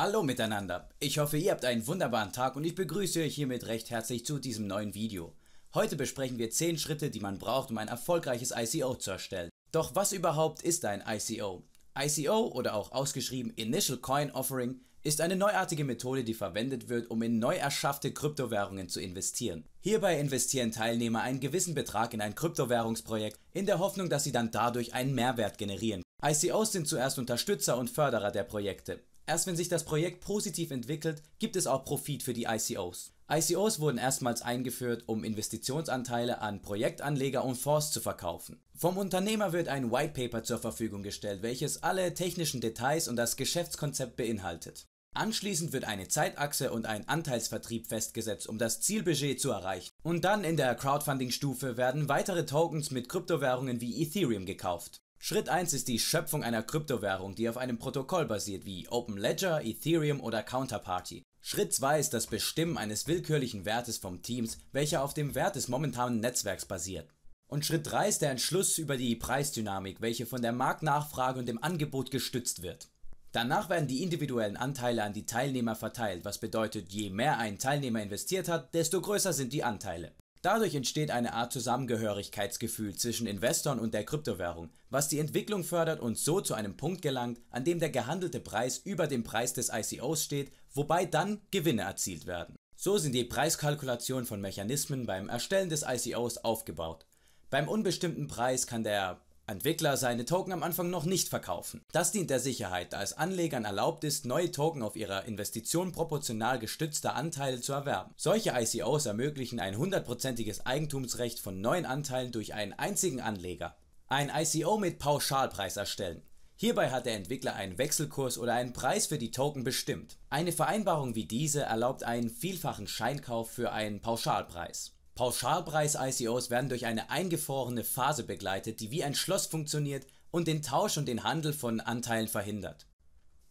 Hallo miteinander, ich hoffe ihr habt einen wunderbaren Tag und ich begrüße euch hiermit recht herzlich zu diesem neuen Video. Heute besprechen wir 10 Schritte, die man braucht, um ein erfolgreiches ICO zu erstellen. Doch was überhaupt ist ein ICO? ICO oder auch ausgeschrieben Initial Coin Offering ist eine neuartige Methode, die verwendet wird, um in neu erschaffte Kryptowährungen zu investieren. Hierbei investieren Teilnehmer einen gewissen Betrag in ein Kryptowährungsprojekt in der Hoffnung, dass sie dann dadurch einen Mehrwert generieren. ICOs sind zuerst Unterstützer und Förderer der Projekte. Erst wenn sich das Projekt positiv entwickelt, gibt es auch Profit für die ICOs. ICOs wurden erstmals eingeführt, um Investitionsanteile an Projektanleger und Fonds zu verkaufen. Vom Unternehmer wird ein White Paper zur Verfügung gestellt, welches alle technischen Details und das Geschäftskonzept beinhaltet. Anschließend wird eine Zeitachse und ein Anteilsvertrieb festgesetzt, um das Zielbudget zu erreichen. Und dann in der Crowdfunding-Stufe werden weitere Tokens mit Kryptowährungen wie Ethereum gekauft. Schritt 1 ist die Schöpfung einer Kryptowährung, die auf einem Protokoll basiert wie Open Ledger, Ethereum oder Counterparty. Schritt 2 ist das Bestimmen eines willkürlichen Wertes vom Teams, welcher auf dem Wert des momentanen Netzwerks basiert. Und Schritt 3 ist der Entschluss über die Preisdynamik, welche von der Marktnachfrage und dem Angebot gestützt wird. Danach werden die individuellen Anteile an die Teilnehmer verteilt, was bedeutet, je mehr ein Teilnehmer investiert hat, desto größer sind die Anteile. Dadurch entsteht eine Art Zusammengehörigkeitsgefühl zwischen Investoren und der Kryptowährung, was die Entwicklung fördert und so zu einem Punkt gelangt, an dem der gehandelte Preis über dem Preis des ICOs steht, wobei dann Gewinne erzielt werden. So sind die Preiskalkulationen von Mechanismen beim Erstellen des ICOs aufgebaut. Beim unbestimmten Preis kann der Entwickler seine Token am Anfang noch nicht verkaufen. Das dient der Sicherheit, da es Anlegern erlaubt ist, neue Token auf ihrer Investition proportional gestützter Anteile zu erwerben. Solche ICOs ermöglichen ein hundertprozentiges Eigentumsrecht von neuen Anteilen durch einen einzigen Anleger. Ein ICO mit Pauschalpreis erstellen. Hierbei hat der Entwickler einen Wechselkurs oder einen Preis für die Token bestimmt. Eine Vereinbarung wie diese erlaubt einen vielfachen Scheinkauf für einen Pauschalpreis. Pauschalpreis-ICOs werden durch eine eingefrorene Phase begleitet, die wie ein Schloss funktioniert und den Tausch und den Handel von Anteilen verhindert.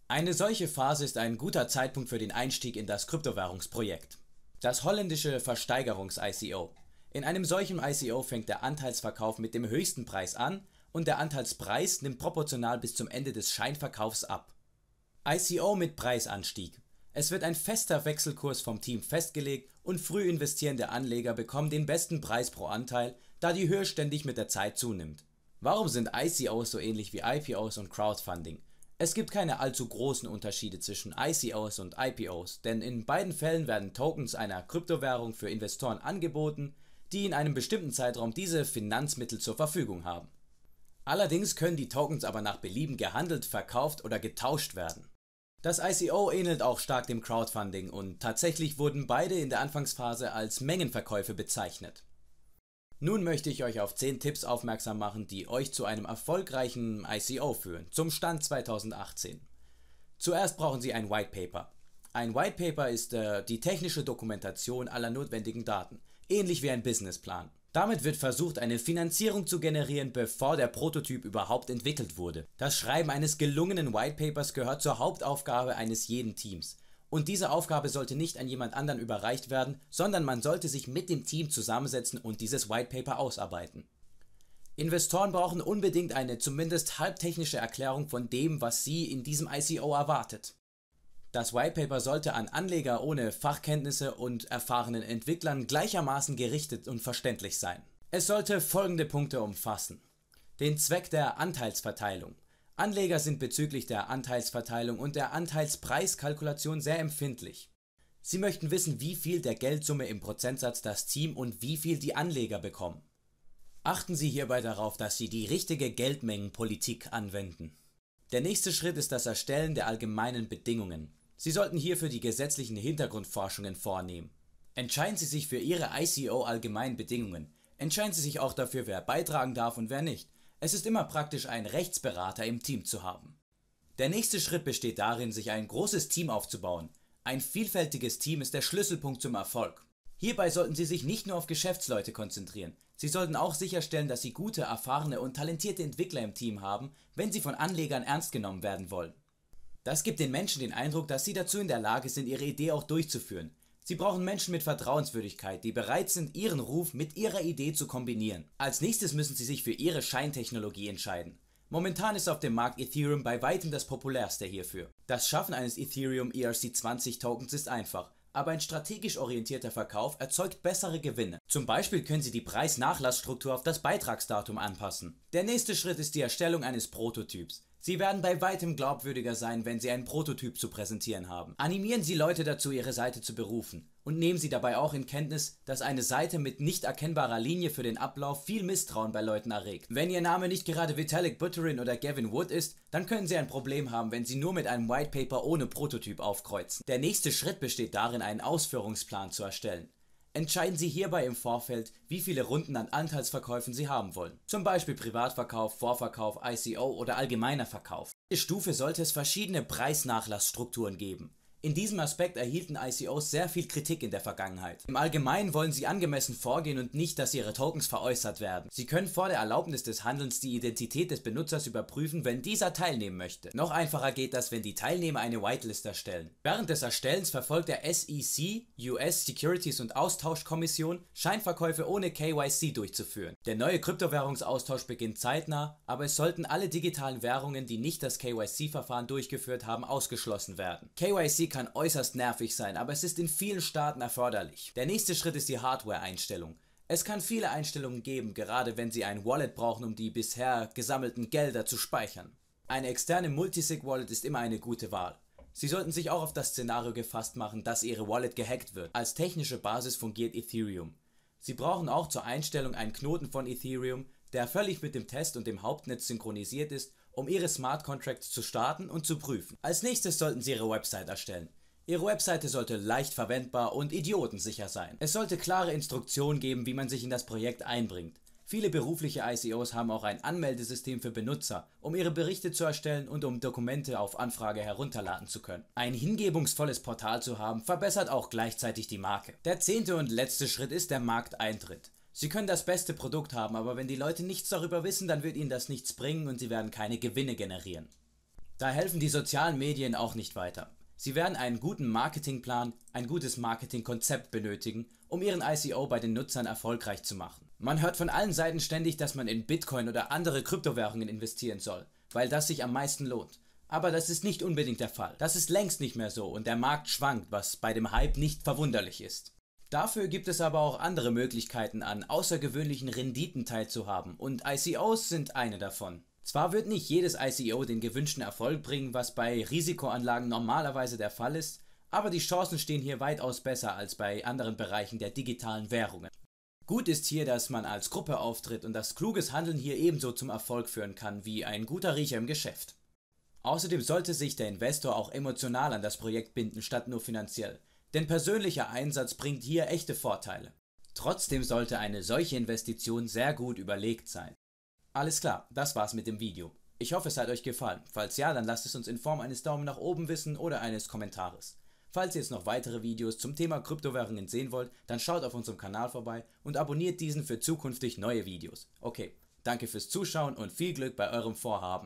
Eine solche Phase ist ein guter Zeitpunkt für den Einstieg in das Kryptowährungsprojekt. Das holländische Versteigerungs-ICO. In einem solchen ICO fängt der Anteilsverkauf mit dem höchsten Preis an und der Anteilspreis nimmt proportional bis zum Ende des Scheinverkaufs ab. ICO mit Preisanstieg. Es wird ein fester Wechselkurs vom Team festgelegt und früh investierende Anleger bekommen den besten Preis pro Anteil, da die Höhe ständig mit der Zeit zunimmt. Warum sind ICOs so ähnlich wie IPOs und Crowdfunding? Es gibt keine allzu großen Unterschiede zwischen ICOs und IPOs, denn in beiden Fällen werden Tokens einer Kryptowährung für Investoren angeboten, die in einem bestimmten Zeitraum diese Finanzmittel zur Verfügung haben. Allerdings können die Tokens aber nach Belieben gehandelt, verkauft oder getauscht werden. Das ICO ähnelt auch stark dem Crowdfunding und tatsächlich wurden beide in der Anfangsphase als Mengenverkäufe bezeichnet. Nun möchte ich euch auf 10 Tipps aufmerksam machen, die euch zu einem erfolgreichen ICO führen, zum Stand 2018. Zuerst brauchen Sie ein White Paper. Ein White Paper ist äh, die technische Dokumentation aller notwendigen Daten, ähnlich wie ein Businessplan. Damit wird versucht, eine Finanzierung zu generieren, bevor der Prototyp überhaupt entwickelt wurde. Das Schreiben eines gelungenen Whitepapers gehört zur Hauptaufgabe eines jeden Teams. Und diese Aufgabe sollte nicht an jemand anderen überreicht werden, sondern man sollte sich mit dem Team zusammensetzen und dieses Whitepaper ausarbeiten. Investoren brauchen unbedingt eine zumindest halbtechnische Erklärung von dem, was sie in diesem ICO erwartet. Das White Paper sollte an Anleger ohne Fachkenntnisse und erfahrenen Entwicklern gleichermaßen gerichtet und verständlich sein. Es sollte folgende Punkte umfassen. Den Zweck der Anteilsverteilung. Anleger sind bezüglich der Anteilsverteilung und der Anteilspreiskalkulation sehr empfindlich. Sie möchten wissen, wie viel der Geldsumme im Prozentsatz das Team und wie viel die Anleger bekommen. Achten Sie hierbei darauf, dass Sie die richtige Geldmengenpolitik anwenden. Der nächste Schritt ist das Erstellen der allgemeinen Bedingungen. Sie sollten hierfür die gesetzlichen Hintergrundforschungen vornehmen. Entscheiden Sie sich für Ihre ICO-Allgemeinbedingungen. Entscheiden Sie sich auch dafür, wer beitragen darf und wer nicht. Es ist immer praktisch, einen Rechtsberater im Team zu haben. Der nächste Schritt besteht darin, sich ein großes Team aufzubauen. Ein vielfältiges Team ist der Schlüsselpunkt zum Erfolg. Hierbei sollten Sie sich nicht nur auf Geschäftsleute konzentrieren. Sie sollten auch sicherstellen, dass Sie gute, erfahrene und talentierte Entwickler im Team haben, wenn Sie von Anlegern ernst genommen werden wollen. Das gibt den Menschen den Eindruck, dass sie dazu in der Lage sind, ihre Idee auch durchzuführen. Sie brauchen Menschen mit Vertrauenswürdigkeit, die bereit sind, ihren Ruf mit ihrer Idee zu kombinieren. Als nächstes müssen sie sich für ihre Scheintechnologie entscheiden. Momentan ist auf dem Markt Ethereum bei weitem das populärste hierfür. Das Schaffen eines Ethereum ERC20 Tokens ist einfach, aber ein strategisch orientierter Verkauf erzeugt bessere Gewinne. Zum Beispiel können Sie die Preisnachlassstruktur auf das Beitragsdatum anpassen. Der nächste Schritt ist die Erstellung eines Prototyps. Sie werden bei weitem glaubwürdiger sein, wenn Sie einen Prototyp zu präsentieren haben. Animieren Sie Leute dazu, Ihre Seite zu berufen. Und nehmen Sie dabei auch in Kenntnis, dass eine Seite mit nicht erkennbarer Linie für den Ablauf viel Misstrauen bei Leuten erregt. Wenn Ihr Name nicht gerade Vitalik Buterin oder Gavin Wood ist, dann können Sie ein Problem haben, wenn Sie nur mit einem White Paper ohne Prototyp aufkreuzen. Der nächste Schritt besteht darin, einen Ausführungsplan zu erstellen. Entscheiden Sie hierbei im Vorfeld, wie viele Runden an Anteilsverkäufen Sie haben wollen. Zum Beispiel Privatverkauf, Vorverkauf, ICO oder allgemeiner Verkauf. Jede Stufe sollte es verschiedene Preisnachlassstrukturen geben. In diesem Aspekt erhielten ICOs sehr viel Kritik in der Vergangenheit. Im Allgemeinen wollen sie angemessen vorgehen und nicht, dass ihre Tokens veräußert werden. Sie können vor der Erlaubnis des Handelns die Identität des Benutzers überprüfen, wenn dieser teilnehmen möchte. Noch einfacher geht das, wenn die Teilnehmer eine Whitelist erstellen. Während des Erstellens verfolgt der SEC, US Securities und Austauschkommission, Scheinverkäufe ohne KYC durchzuführen. Der neue Kryptowährungsaustausch beginnt zeitnah, aber es sollten alle digitalen Währungen, die nicht das KYC-Verfahren durchgeführt haben, ausgeschlossen werden. KYC kann äußerst nervig sein, aber es ist in vielen Staaten erforderlich. Der nächste Schritt ist die Hardware-Einstellung. Es kann viele Einstellungen geben, gerade wenn Sie ein Wallet brauchen, um die bisher gesammelten Gelder zu speichern. Eine externe Multisig-Wallet ist immer eine gute Wahl. Sie sollten sich auch auf das Szenario gefasst machen, dass Ihre Wallet gehackt wird. Als technische Basis fungiert Ethereum. Sie brauchen auch zur Einstellung einen Knoten von Ethereum, der völlig mit dem Test und dem Hauptnetz synchronisiert ist, um Ihre Smart Contracts zu starten und zu prüfen. Als nächstes sollten Sie Ihre Website erstellen. Ihre Webseite sollte leicht verwendbar und idiotensicher sein. Es sollte klare Instruktionen geben, wie man sich in das Projekt einbringt. Viele berufliche ICOs haben auch ein Anmeldesystem für Benutzer, um ihre Berichte zu erstellen und um Dokumente auf Anfrage herunterladen zu können. Ein hingebungsvolles Portal zu haben, verbessert auch gleichzeitig die Marke. Der zehnte und letzte Schritt ist der Markteintritt. Sie können das beste Produkt haben, aber wenn die Leute nichts darüber wissen, dann wird ihnen das nichts bringen und sie werden keine Gewinne generieren. Da helfen die sozialen Medien auch nicht weiter. Sie werden einen guten Marketingplan, ein gutes Marketingkonzept benötigen, um ihren ICO bei den Nutzern erfolgreich zu machen. Man hört von allen Seiten ständig, dass man in Bitcoin oder andere Kryptowährungen investieren soll, weil das sich am meisten lohnt. Aber das ist nicht unbedingt der Fall. Das ist längst nicht mehr so und der Markt schwankt, was bei dem Hype nicht verwunderlich ist. Dafür gibt es aber auch andere Möglichkeiten, an außergewöhnlichen Renditen teilzuhaben und ICOs sind eine davon. Zwar wird nicht jedes ICO den gewünschten Erfolg bringen, was bei Risikoanlagen normalerweise der Fall ist, aber die Chancen stehen hier weitaus besser als bei anderen Bereichen der digitalen Währungen. Gut ist hier, dass man als Gruppe auftritt und dass kluges Handeln hier ebenso zum Erfolg führen kann wie ein guter Riecher im Geschäft. Außerdem sollte sich der Investor auch emotional an das Projekt binden, statt nur finanziell. Denn persönlicher Einsatz bringt hier echte Vorteile. Trotzdem sollte eine solche Investition sehr gut überlegt sein. Alles klar, das war's mit dem Video. Ich hoffe, es hat euch gefallen. Falls ja, dann lasst es uns in Form eines Daumen nach oben wissen oder eines Kommentares. Falls ihr jetzt noch weitere Videos zum Thema Kryptowährungen sehen wollt, dann schaut auf unserem Kanal vorbei und abonniert diesen für zukünftig neue Videos. Okay, danke fürs Zuschauen und viel Glück bei eurem Vorhaben.